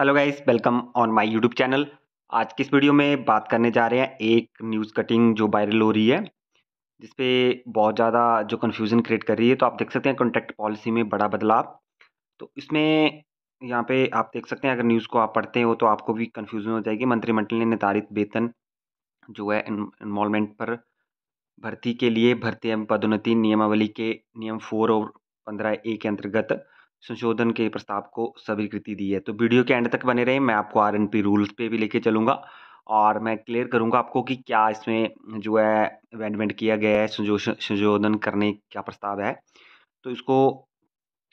hello guys welcome on my YouTube channel आज की इस वीडियो में बात करने जा रहे हैं एक न्यूज़ कटिंग जो वायरल हो रही है जिसपे बहुत ज़्यादा जो कन्फ्यूज़न क्रिएट कर रही है तो आप देख सकते हैं कॉन्ट्रैक्ट पॉलिसी में बड़ा बदलाव तो इसमें यहाँ पे आप देख सकते हैं अगर न्यूज़ को आप पढ़ते हो तो आपको भी कन्फ्यूज़न हो जाएगी मंत्रिमंडल ने निर्धारित वेतन जो है इन्वॉलमेंट पर भर्ती के लिए भर्ती एवं पदोन्नति नियमावली के नियम फोर और पंद्रह ए के अंतर्गत संशोधन के प्रस्ताव को स्वीकृति दी है तो वीडियो के एंड तक बने रहे मैं आपको आर पी रूल्स पे भी लेके चलूँगा और मैं क्लियर करूँगा आपको कि क्या इसमें जो है अमेंडमेंट किया गया है संशोधन करने का प्रस्ताव है तो इसको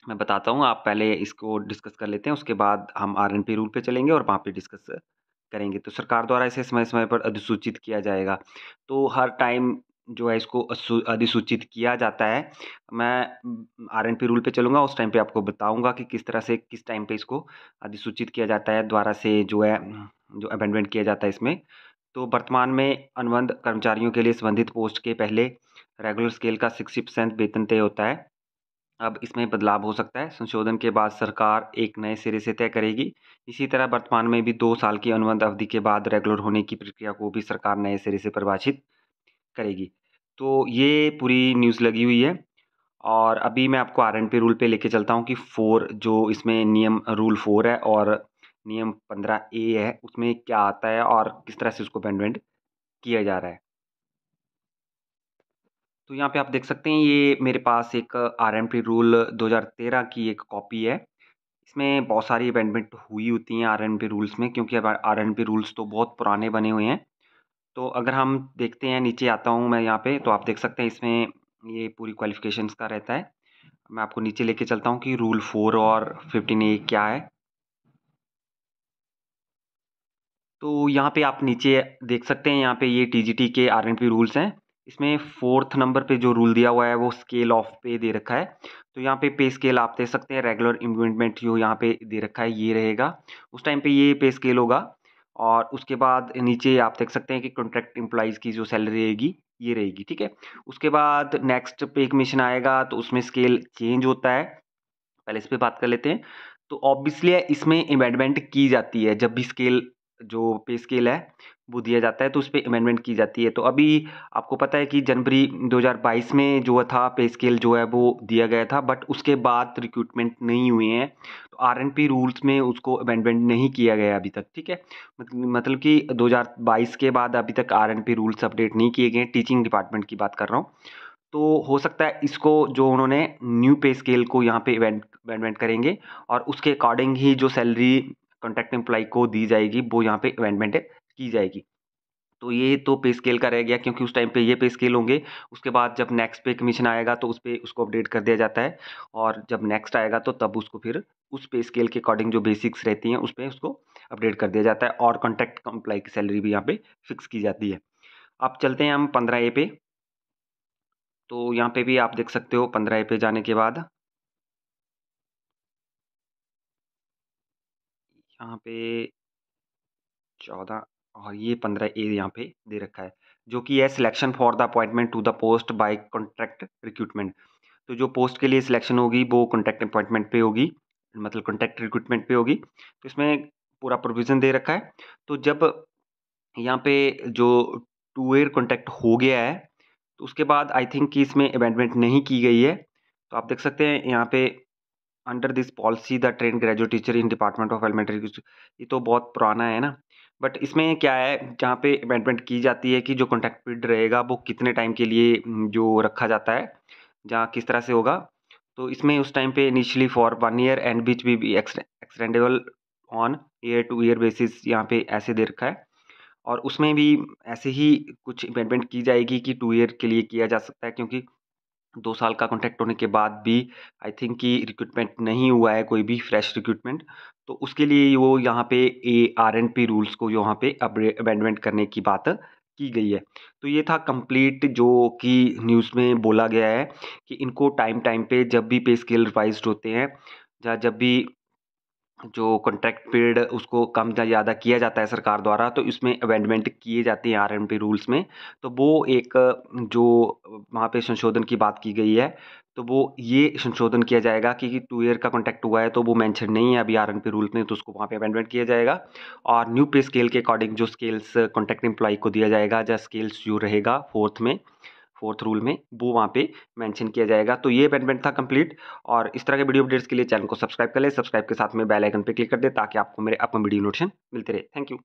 मैं बताता हूँ आप पहले इसको डिस्कस कर लेते हैं उसके बाद हम आर एन पी रूल पर चलेंगे और वहाँ पे डिस्कस करेंगे तो सरकार द्वारा इसे समय समय पर अधिसूचित किया जाएगा तो हर टाइम जो है इसको अधिसूचित किया जाता है मैं आर एन पी रूल पे चलूँगा उस टाइम पे आपको बताऊँगा कि किस तरह से किस टाइम पे इसको अधिसूचित किया जाता है द्वारा से जो है जो अमेंडमेंट किया जाता है इसमें तो वर्तमान में अनुबंध कर्मचारियों के लिए संबंधित पोस्ट के पहले रेगुलर स्केल का सिक्सटी परसेंट वेतन तय होता है अब इसमें बदलाव हो सकता है संशोधन के बाद सरकार एक नए सिरे से तय करेगी इसी तरह वर्तमान में भी दो साल की अनुबंध अवधि के बाद रेगुलर होने की प्रक्रिया को भी सरकार नए सिरे से परिभाषित करेगी तो ये पूरी न्यूज़ लगी हुई है और अभी मैं आपको आर एंड पी रूल पे लेके चलता हूँ कि फोर जो इसमें नियम रूल फोर है और नियम पंद्रह ए है उसमें क्या आता है और किस तरह से उसको पेंडमेंट किया जा रहा है तो यहाँ पे आप देख सकते हैं ये मेरे पास एक आर एंड पी रूल 2013 की एक कॉपी है इसमें बहुत सारी अमेंडमेंट हुई होती हैं आर एन पी रूल्स में क्योंकि अब आर एन पी रूल्स तो बहुत पुराने बने हुए हैं तो अगर हम देखते हैं नीचे आता हूँ मैं यहाँ पे तो आप देख सकते हैं इसमें ये पूरी क्वालिफिकेशंस का रहता है मैं आपको नीचे लेके चलता हूँ कि रूल फोर और फिफ्टीन ए क्या है तो यहाँ पे आप नीचे देख सकते हैं यहाँ पे ये टीजीटी के आर एंड पी रूल्स हैं इसमें फोर्थ नंबर पे जो रूल दिया हुआ है वो स्केल ऑफ पे दे रखा है तो यहाँ पे पे स्केल आप दे सकते हैं रेगुलर इम्प्लीमेंट जो यहाँ पे दे रखा है ये रहेगा उस टाइम पे ये पे स्केल होगा और उसके बाद नीचे आप देख सकते हैं कि कॉन्ट्रैक्ट एम्प्लॉयज़ की जो सैलरी रहेगी ये रहेगी ठीक है उसके बाद नेक्स्ट पे एक मिशन आएगा तो उसमें स्केल चेंज होता है पहले इस पर बात कर लेते हैं तो ऑब्वियसली इसमें इमेंडमेंट की जाती है जब भी स्केल जो पे स्केल है वो दिया जाता है तो उस पर अमेंडमेंट की जाती है तो अभी आपको पता है कि जनवरी 2022 में जो था पे स्केल जो है वो दिया गया था बट उसके बाद रिक्रूटमेंट नहीं हुए हैं तो आर एन पी रूल्स में उसको अमेंडमेंट नहीं किया गया अभी तक ठीक है मतलब कि 2022 के बाद अभी तक R N P rules update नहीं किए गए टीचिंग डिपार्टमेंट की बात कर रहा हूँ तो हो सकता है इसको जो उन्होंने न्यू पे स्केल को यहाँ पे अमेंडमेंट करेंगे और उसके अकॉर्डिंग ही जो सैलरी कॉन्टैक्ट एम्प्लाई को दी जाएगी वो यहाँ पे अमेंडमेंट की जाएगी तो ये तो पे स्केल का रह गया क्योंकि उस टाइम पे ये पे स्केल होंगे उसके बाद जब नेक्स्ट पे कमीशन आएगा तो उस पर उसको अपडेट कर दिया जाता है और जब नेक्स्ट आएगा तो तब उसको फिर उस पे स्केल के अकॉर्डिंग जो बेसिक्स रहती हैं उस पर उसको अपडेट कर दिया जाता है और कॉन्टैक्ट एम्प्लाई की सैलरी भी यहाँ पर फिक्स की जाती है अब चलते हैं हम पंद्रह ए पे तो यहाँ पे भी आप देख सकते हो पंद्रह ए पे जाने के बाद यहाँ पे चौदह और ये पंद्रह ए यहाँ पे दे रखा है जो कि है selection for the appointment to the post by contract recruitment तो जो पोस्ट के लिए सिलेक्शन होगी वो कॉन्ट्रैक्ट अपॉइंटमेंट पे होगी मतलब कॉन्ट्रैक्ट रिक्रूटमेंट पे होगी तो इसमें पूरा प्रोविज़न दे रखा है तो जब यहाँ पे जो टू ईयर कॉन्ट्रैक्ट हो गया है तो उसके बाद आई थिंक कि इसमें अमेंडमेंट नहीं की गई है तो आप देख सकते हैं यहाँ पे under this policy the train graduate teacher in department of elementary ये तो बहुत पुराना है ना बट इसमें क्या है जहाँ पे अमेंडमेंट की जाती है कि जो कॉन्टैक्ट पीरियड रहेगा वो कितने टाइम के लिए हम्म, जो रखा जाता है जहाँ किस तरह से होगा तो इसमें उस टाइम पे initially for one year and बीच भी extendable on year to year basis यहाँ पे ऐसे दे रखा है और उसमें भी ऐसे ही कुछ अमेंडमेंट की जाएगी कि टू ईयर के लिए किया जा सकता है क्योंकि दो साल का कॉन्ट्रैक्ट होने के बाद भी आई थिंक कि रिक्रूटमेंट नहीं हुआ है कोई भी फ्रेश रिक्रूटमेंट तो उसके लिए वो यहाँ पे A R and P rules को यहाँ पे अमेंडमेंट करने की बात की गई है तो ये था कंप्लीट जो कि न्यूज़ में बोला गया है कि इनको टाइम टाइम पे जब भी पे स्केल रिवाइज होते हैं या जब भी जो कॉन्ट्रैक्ट पीरियड उसको कम या ज़्यादा किया जाता है सरकार द्वारा तो इसमें अवेंडमेंट किए जाते हैं आर एम पी रूल्स में तो वो एक जो वहाँ पे संशोधन की बात की गई है तो वो ये संशोधन किया जाएगा कि टू ईयर का कॉन्ट्रैक्ट हुआ है तो वो मेंशन नहीं है अभी आर एन पी रूल्स में तो उसको वहाँ पे अवेंडमेंट किया जाएगा और न्यू पे स्केल के अकॉर्डिंग जो स्केल्स कॉन्ट्रैक्ट एम्प्लॉय को दिया जाएगा जहाँ स्केल्स जो रहेगा फोर्थ में फोर्थ रूल में वो वहाँ पे मेंशन किया जाएगा तो ये अमेंडमेंट था कंप्लीट और इस तरह के वीडियो अपडेट्स के लिए चैनल को सब्सक्राइब कर ले सब्सक्राइब के साथ में बेल आइकन पे क्लिक कर दे ताकि आपको मेरे अपने वीडियो नोटिफिकेशन मिलते रहे थैंक यू